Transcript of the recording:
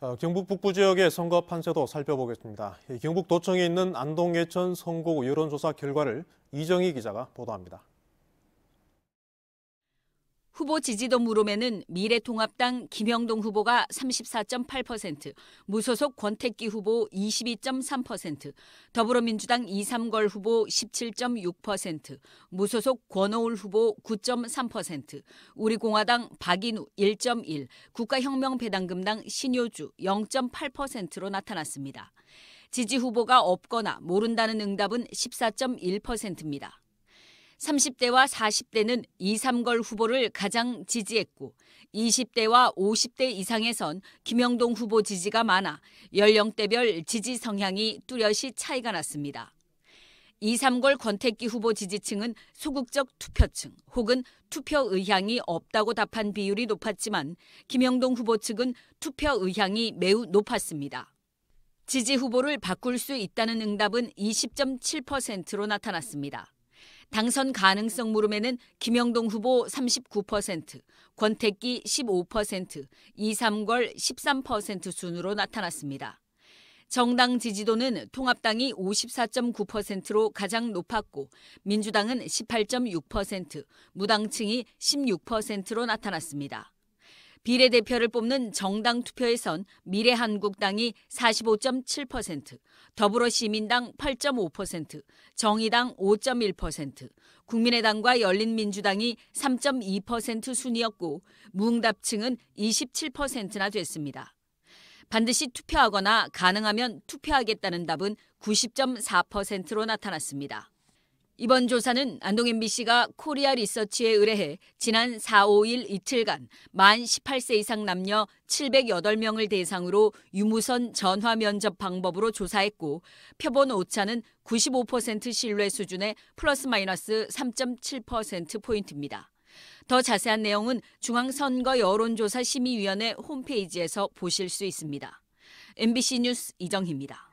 어, 경북 북부 지역의 선거 판세도 살펴보겠습니다. 경북도청에 있는 안동예천 선거 여론조사 결과를 이정희 기자가 보도합니다. 후보 지지도 물음에는 미래통합당 김영동 후보가 34.8%, 무소속 권택기 후보 22.3%, 더불어민주당 이삼걸 후보 17.6%, 무소속 권오울 후보 9.3%, 우리공화당 박인우 1.1, 국가혁명배당금당 신효주 0.8%로 나타났습니다. 지지 후보가 없거나 모른다는 응답은 14.1%입니다. 30대와 40대는 2, 3걸 후보를 가장 지지했고 20대와 50대 이상에선 김영동 후보 지지가 많아 연령대별 지지 성향이 뚜렷이 차이가 났습니다. 2, 3걸 권택기 후보 지지층은 소극적 투표층 혹은 투표 의향이 없다고 답한 비율이 높았지만 김영동 후보 측은 투표 의향이 매우 높았습니다. 지지 후보를 바꿀 수 있다는 응답은 20.7%로 나타났습니다. 당선 가능성 물음에는 김영동 후보 39%, 권택기 15%, 이삼걸 13% 순으로 나타났습니다. 정당 지지도는 통합당이 54.9%로 가장 높았고 민주당은 18.6%, 무당층이 16%로 나타났습니다. 비례대표를 뽑는 정당 투표에선 미래한국당이 45.7%, 더불어시민당 8.5%, 정의당 5.1%, 국민의당과 열린민주당이 3.2% 순이었고 무응답층은 27%나 됐습니다. 반드시 투표하거나 가능하면 투표하겠다는 답은 90.4%로 나타났습니다. 이번 조사는 안동 MBC가 코리아 리서치에 의뢰해 지난 4, 5일 이틀간 만 18세 이상 남녀 708명을 대상으로 유무선 전화 면접 방법으로 조사했고 표본 오차는 95% 신뢰 수준의 플러스 마이너스 3.7%포인트입니다. 더 자세한 내용은 중앙선거 여론조사 심의위원회 홈페이지에서 보실 수 있습니다. MBC 뉴스 이정희입니다.